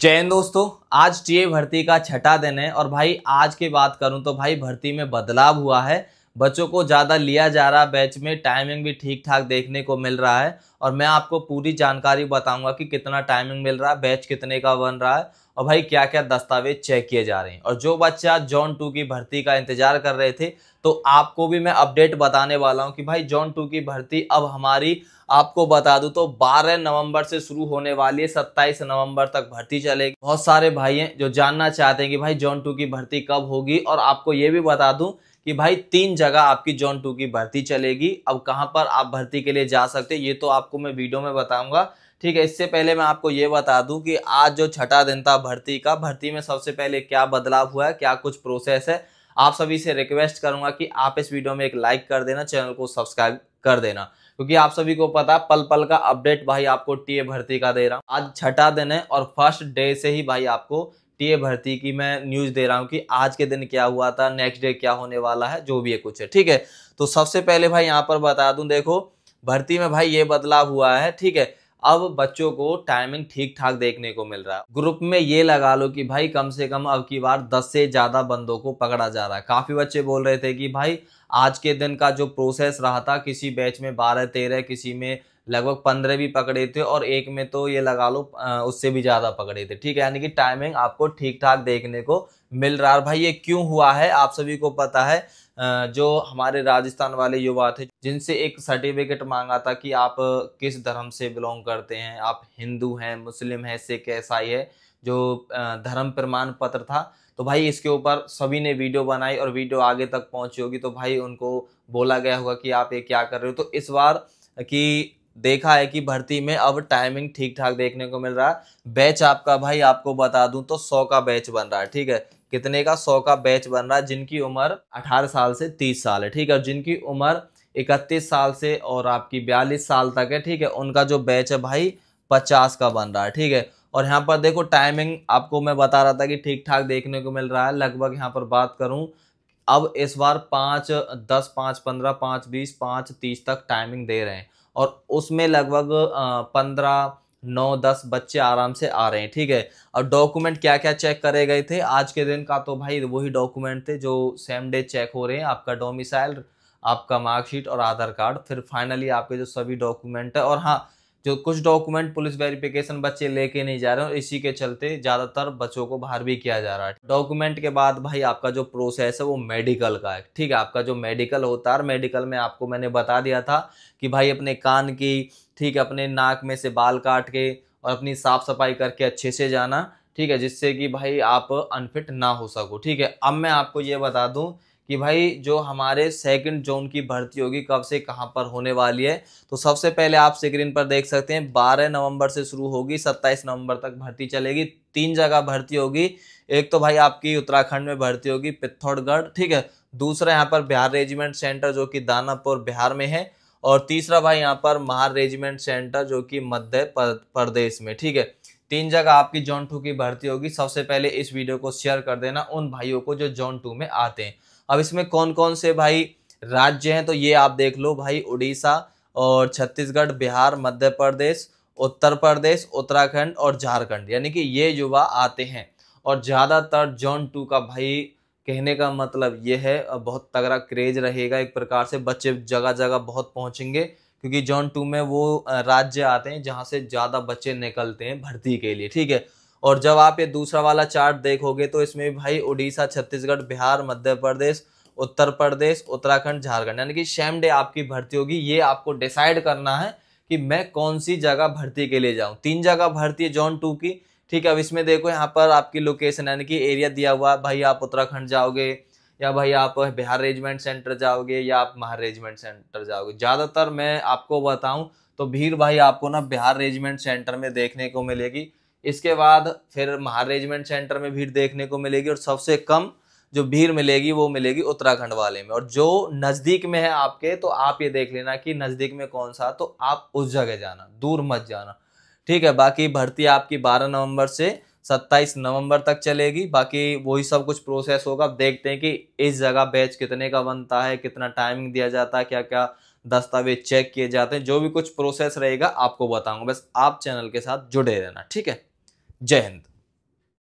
जय हिंद दोस्तों आज टीए भर्ती का छठा दिन है और भाई आज की बात करूं तो भाई भर्ती में बदलाव हुआ है बच्चों को ज़्यादा लिया जा रहा है बैच में टाइमिंग भी ठीक ठाक देखने को मिल रहा है और मैं आपको पूरी जानकारी बताऊंगा कि कितना टाइमिंग मिल रहा है बैच कितने का बन रहा है और भाई क्या क्या दस्तावेज चेक किए जा रहे हैं और जो बच्चा जॉन टू की भर्ती का इंतजार कर रहे थे तो आपको भी मैं अपडेट बताने वाला हूँ कि भाई जॉन टू की भर्ती अब हमारी आपको बता दूँ तो 12 नवंबर से शुरू होने वाली है 27 नवंबर तक भर्ती चलेगी बहुत सारे भाई हैं जो जानना चाहते हैं कि भाई जॉन टू की भर्ती कब होगी और आपको ये भी बता दूँ कि भाई तीन जगह आपकी जोन टू की भर्ती चलेगी अब कहाँ पर आप भर्ती के लिए जा सकते ये तो आपको मैं वीडियो में बताऊंगा ठीक है इससे पहले मैं आपको ये बता दूं कि आज जो छठा दिन था भर्ती का भर्ती में सबसे पहले क्या बदलाव हुआ है क्या कुछ प्रोसेस है आप सभी से रिक्वेस्ट करूंगा कि आप इस वीडियो में एक लाइक कर देना चैनल को सब्सक्राइब कर देना क्योंकि आप सभी को पता पल पल का अपडेट भाई आपको टीए भर्ती का दे रहा हूँ आज छठा दिन है और फर्स्ट डे से ही भाई आपको टीए भर्ती की मैं न्यूज़ दे रहा हूँ कि आज के दिन क्या हुआ था नेक्स्ट डे क्या होने वाला है जो भी है कुछ है ठीक है तो सबसे पहले भाई यहाँ पर बता दूं देखो भर्ती में भाई ये बदलाव हुआ है ठीक है अब बच्चों को टाइमिंग ठीक ठाक देखने को मिल रहा है ग्रुप में ये लगा लो कि भाई कम से कम अब की बार 10 से ज़्यादा बंदों को पकड़ा जा रहा है काफ़ी बच्चे बोल रहे थे कि भाई आज के दिन का जो प्रोसेस रहा था किसी बैच में बारह तेरह किसी में लगभग पंद्रह भी पकड़े थे और एक में तो ये लगा लो उससे भी ज़्यादा पकड़े थे ठीक है यानी कि टाइमिंग आपको ठीक ठाक देखने को मिल रहा है भाई ये क्यों हुआ है आप सभी को पता है जो हमारे राजस्थान वाले युवा थे जिनसे एक सर्टिफिकेट मांगा था कि आप किस धर्म से बिलोंग करते हैं आप हिंदू हैं मुस्लिम हैं सिख ईसाई है जो धर्म प्रमाण पत्र था तो भाई इसके ऊपर सभी ने वीडियो बनाई और वीडियो आगे तक पहुंची होगी तो भाई उनको बोला गया होगा कि आप ये क्या कर रहे हो तो इस बार कि देखा है कि भर्ती में अब टाइमिंग ठीक ठाक देखने को मिल रहा है बैच आपका भाई आपको बता दूं तो सौ का बैच बन रहा है ठीक है कितने का सौ का बैच बन रहा है जिनकी उम्र अठारह साल से तीस साल है ठीक है जिनकी उम्र इकतीस साल से और आपकी बयालीस साल तक है ठीक है उनका जो बैच है भाई पचास का बन रहा है ठीक है और यहाँ पर देखो टाइमिंग आपको मैं बता रहा था कि ठीक ठाक देखने को मिल रहा है लगभग यहाँ पर बात करूँ अब इस बार पाँच दस पाँच पंद्रह पाँच बीस पाँच तीस तक टाइमिंग दे रहे हैं और उसमें लगभग पंद्रह नौ दस बच्चे आराम से आ रहे हैं ठीक है और डॉक्यूमेंट क्या क्या चेक करे गए थे आज के दिन का तो भाई वही डॉक्यूमेंट थे जो सेम डे चेक हो रहे हैं आपका डोमिसाइल आपका मार्कशीट और आधार कार्ड फिर फाइनली आपके जो सभी डॉक्यूमेंट है और हाँ जो कुछ डॉक्यूमेंट पुलिस वेरिफिकेशन बच्चे लेके नहीं जा रहे हैं इसी के चलते ज़्यादातर बच्चों को बाहर भी किया जा रहा है डॉक्यूमेंट के बाद भाई आपका जो प्रोसेस है वो मेडिकल का है ठीक है आपका जो मेडिकल होता है मेडिकल में आपको मैंने बता दिया था कि भाई अपने कान की ठीक है अपने नाक में से बाल काट के और अपनी साफ़ सफाई करके अच्छे से जाना ठीक है जिससे कि भाई आप अनफिट ना हो सको ठीक है अब मैं आपको ये बता दूँ कि भाई जो हमारे सेकंड जोन की भर्ती होगी कब से कहां पर होने वाली है तो सबसे पहले आप स्क्रीन पर देख सकते हैं 12 नवंबर से शुरू होगी 27 नवंबर तक भर्ती चलेगी तीन जगह भर्ती होगी एक तो भाई आपकी उत्तराखंड में भर्ती होगी पिथौड़गढ़ ठीक है दूसरा यहाँ पर बिहार रेजिमेंट सेंटर जो कि दानापुर बिहार में है और तीसरा भाई यहाँ पर महार रेजिमेंट सेंटर जो कि मध्य प्रदेश में ठीक है तीन जगह आपकी जॉन टू की भर्ती होगी सबसे पहले इस वीडियो को शेयर कर देना उन भाइयों को जो जॉन टू में आते हैं अब इसमें कौन कौन से भाई राज्य हैं तो ये आप देख लो भाई उड़ीसा और छत्तीसगढ़ बिहार मध्य प्रदेश उत्तर प्रदेश उत्तराखंड और झारखंड यानी कि ये युवा आते हैं और ज़्यादातर जॉन टू का भाई कहने का मतलब ये है बहुत तगड़ा क्रेज रहेगा एक प्रकार से बच्चे जगह जगह बहुत पहुंचेंगे क्योंकि जॉन टू में वो राज्य आते हैं जहाँ से ज़्यादा बच्चे निकलते हैं भर्ती के लिए ठीक है और जब आप ये दूसरा वाला चार्ट देखोगे तो इसमें भाई उड़ीसा छत्तीसगढ़ बिहार मध्य प्रदेश उत्तर प्रदेश उत्तराखंड झारखंड यानी कि शैम डे आपकी भर्ती होगी ये आपको डिसाइड करना है कि मैं कौन सी जगह भर्ती के लिए जाऊँ तीन जगह भर्ती है जोन टू की ठीक है अब इसमें देखो यहाँ पर आपकी लोकेशन यानी कि एरिया दिया हुआ भाई आप उत्तराखंड जाओगे या भाई आप बिहार रेजिमेंट सेंटर जाओगे या आप महार रेजिमेंट सेंटर जाओगे ज़्यादातर मैं आपको बताऊँ तो भीड़ भाई आपको ना बिहार रेजिमेंट सेंटर में देखने को मिलेगी इसके बाद फिर महार रेजिमेंट सेंटर में भीड़ देखने को मिलेगी और सबसे कम जो भीड़ मिलेगी वो मिलेगी उत्तराखंड वाले में और जो नज़दीक में है आपके तो आप ये देख लेना कि नज़दीक में कौन सा तो आप उस जगह जाना दूर मत जाना ठीक है बाकी भर्ती आपकी 12 नवंबर से 27 नवंबर तक चलेगी बाकी वही सब कुछ प्रोसेस होगा आप देखते हैं कि इस जगह बैच कितने का बनता है कितना टाइमिंग दिया जाता है क्या क्या दस्तावेज चेक किए जाते हैं जो भी कुछ प्रोसेस रहेगा आपको बताऊंगा बस आप चैनल के साथ जुड़े रहना ठीक है जय हिंद